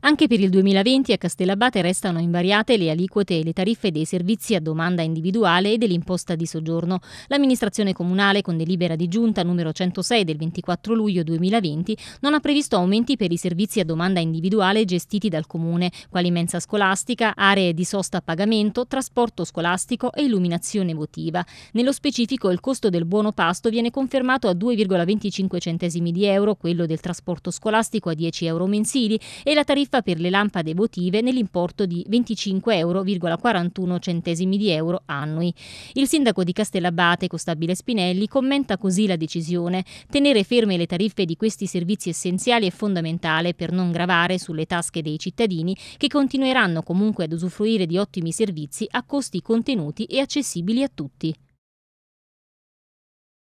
Anche per il 2020 a Castellabate restano invariate le aliquote e le tariffe dei servizi a domanda individuale e dell'imposta di soggiorno. L'amministrazione comunale, con delibera di giunta numero 106 del 24 luglio 2020, non ha previsto aumenti per i servizi a domanda individuale gestiti dal comune, quali mensa scolastica, aree di sosta a pagamento, trasporto scolastico e illuminazione votiva. Nello specifico il costo del buono pasto viene confermato a 2,25 centesimi di euro, quello del trasporto scolastico a 10 euro mensili e la tariffa l'IRPA per le lampade votive nell'importo di 25,41 euro, di euro annui. Il sindaco di Castellabate, Costabile Spinelli, commenta così la decisione. Tenere ferme le tariffe di questi servizi essenziali è fondamentale per non gravare sulle tasche dei cittadini che continueranno comunque ad usufruire di ottimi servizi a costi contenuti e accessibili a tutti.